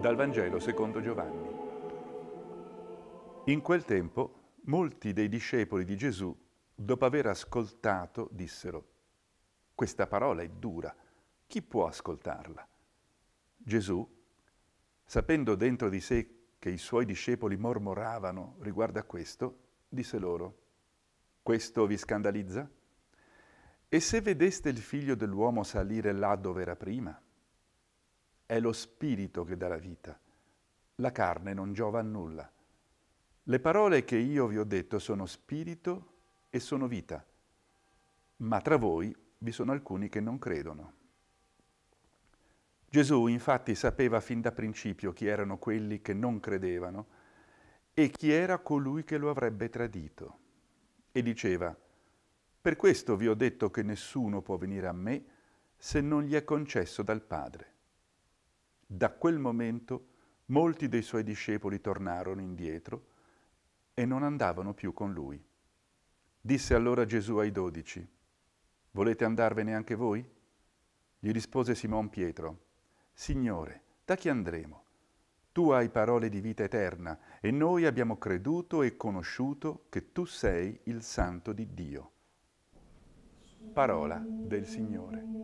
Dal Vangelo secondo Giovanni. In quel tempo molti dei discepoli di Gesù, dopo aver ascoltato, dissero, questa parola è dura, chi può ascoltarla? Gesù, sapendo dentro di sé che i suoi discepoli mormoravano riguardo a questo, disse loro, questo vi scandalizza? E se vedeste il figlio dell'uomo salire là dove era prima? È lo spirito che dà la vita. La carne non giova a nulla. Le parole che io vi ho detto sono spirito e sono vita, ma tra voi vi sono alcuni che non credono. Gesù infatti sapeva fin da principio chi erano quelli che non credevano e chi era colui che lo avrebbe tradito. E diceva, per questo vi ho detto che nessuno può venire a me se non gli è concesso dal Padre. Da quel momento molti dei suoi discepoli tornarono indietro e non andavano più con lui. Disse allora Gesù ai dodici, Volete andarvene anche voi? Gli rispose Simon Pietro, Signore, da chi andremo? Tu hai parole di vita eterna e noi abbiamo creduto e conosciuto che tu sei il Santo di Dio. Parola del Signore.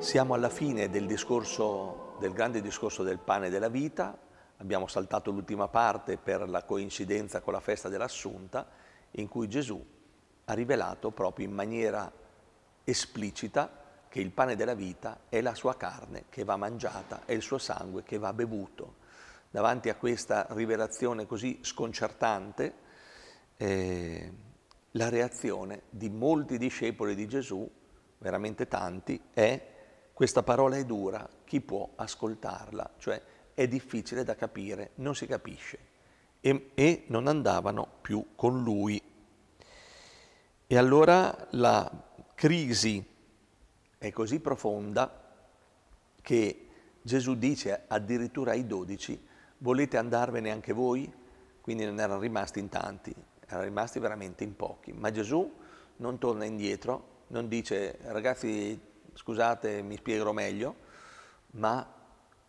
Siamo alla fine del, discorso, del grande discorso del pane e della vita, abbiamo saltato l'ultima parte per la coincidenza con la festa dell'Assunta, in cui Gesù ha rivelato proprio in maniera esplicita che il pane della vita è la sua carne che va mangiata, è il suo sangue che va bevuto. Davanti a questa rivelazione così sconcertante, eh, la reazione di molti discepoli di Gesù, veramente tanti, è questa parola è dura, chi può ascoltarla? Cioè è difficile da capire, non si capisce. E, e non andavano più con lui. E allora la crisi è così profonda che Gesù dice addirittura ai dodici, volete andarvene anche voi? Quindi non erano rimasti in tanti, erano rimasti veramente in pochi. Ma Gesù non torna indietro, non dice ragazzi scusate mi spiegherò meglio, ma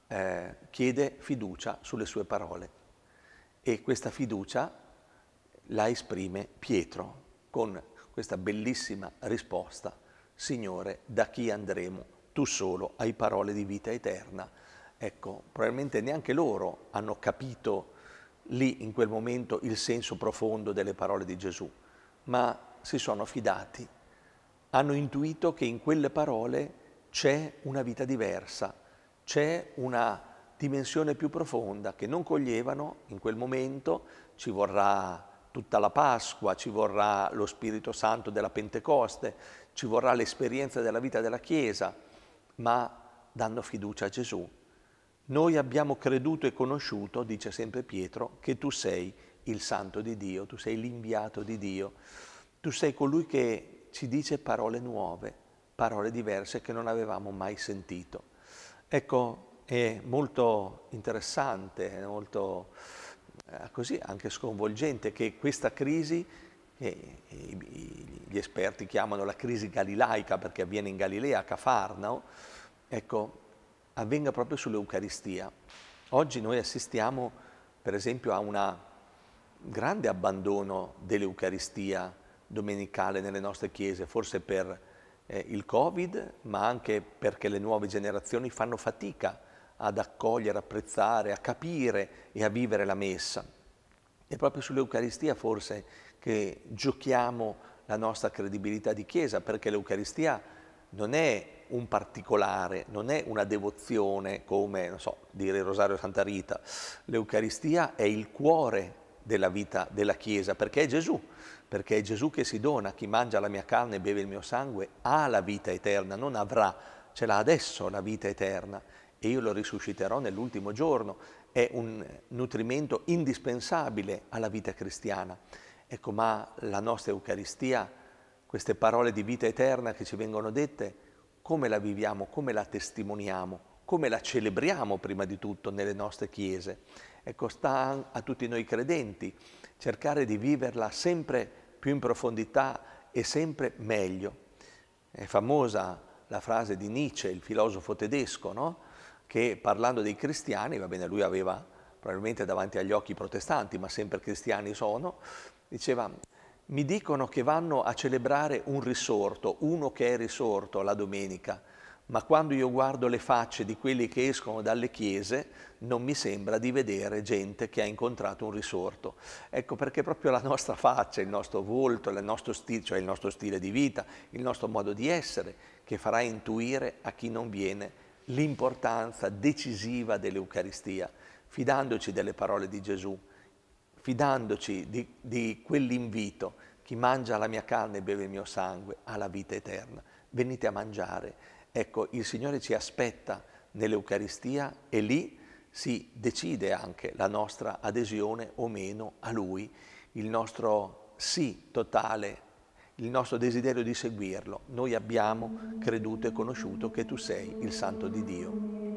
eh, chiede fiducia sulle sue parole e questa fiducia la esprime Pietro con questa bellissima risposta, Signore, da chi andremo? Tu solo hai parole di vita eterna. Ecco, probabilmente neanche loro hanno capito lì in quel momento il senso profondo delle parole di Gesù, ma si sono fidati hanno intuito che in quelle parole c'è una vita diversa, c'è una dimensione più profonda che non coglievano in quel momento, ci vorrà tutta la Pasqua, ci vorrà lo Spirito Santo della Pentecoste, ci vorrà l'esperienza della vita della Chiesa, ma danno fiducia a Gesù. Noi abbiamo creduto e conosciuto, dice sempre Pietro, che tu sei il santo di Dio, tu sei l'inviato di Dio, tu sei colui che ci dice parole nuove, parole diverse che non avevamo mai sentito. Ecco, è molto interessante, è molto eh, così anche sconvolgente che questa crisi che gli esperti chiamano la crisi galilaica perché avviene in Galilea, a Cafarnao, ecco, avvenga proprio sull'Eucaristia. Oggi noi assistiamo per esempio a un grande abbandono dell'Eucaristia domenicale nelle nostre chiese, forse per eh, il Covid, ma anche perché le nuove generazioni fanno fatica ad accogliere, apprezzare, a capire e a vivere la messa. È proprio sull'Eucaristia forse che giochiamo la nostra credibilità di Chiesa, perché l'Eucaristia non è un particolare, non è una devozione come, so, dire il Rosario Santa Rita. L'Eucaristia è il cuore della vita della Chiesa, perché è Gesù, perché è Gesù che si dona, chi mangia la mia carne e beve il mio sangue ha la vita eterna, non avrà, ce l'ha adesso la vita eterna e io lo risusciterò nell'ultimo giorno, è un nutrimento indispensabile alla vita cristiana. Ecco, ma la nostra Eucaristia, queste parole di vita eterna che ci vengono dette, come la viviamo, come la testimoniamo? come la celebriamo prima di tutto nelle nostre chiese. Ecco, sta a tutti noi credenti cercare di viverla sempre più in profondità e sempre meglio. È famosa la frase di Nietzsche, il filosofo tedesco, no? che parlando dei cristiani, va bene, lui aveva probabilmente davanti agli occhi i protestanti, ma sempre cristiani sono, diceva, mi dicono che vanno a celebrare un risorto, uno che è risorto la domenica, ma quando io guardo le facce di quelli che escono dalle chiese non mi sembra di vedere gente che ha incontrato un risorto. Ecco perché proprio la nostra faccia, il nostro volto, il nostro stile, cioè il nostro stile di vita, il nostro modo di essere, che farà intuire a chi non viene l'importanza decisiva dell'Eucaristia, fidandoci delle parole di Gesù, fidandoci di, di quell'invito, chi mangia la mia carne e beve il mio sangue ha la vita eterna. Venite a mangiare Ecco, il Signore ci aspetta nell'Eucaristia e lì si decide anche la nostra adesione o meno a Lui, il nostro sì totale, il nostro desiderio di seguirlo. Noi abbiamo creduto e conosciuto che tu sei il Santo di Dio.